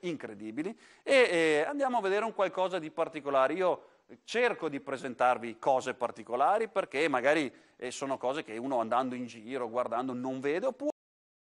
incredibili e eh, andiamo a vedere un qualcosa di particolare. Io cerco di presentarvi cose particolari perché magari eh, sono cose che uno andando in giro, guardando, non vede oppure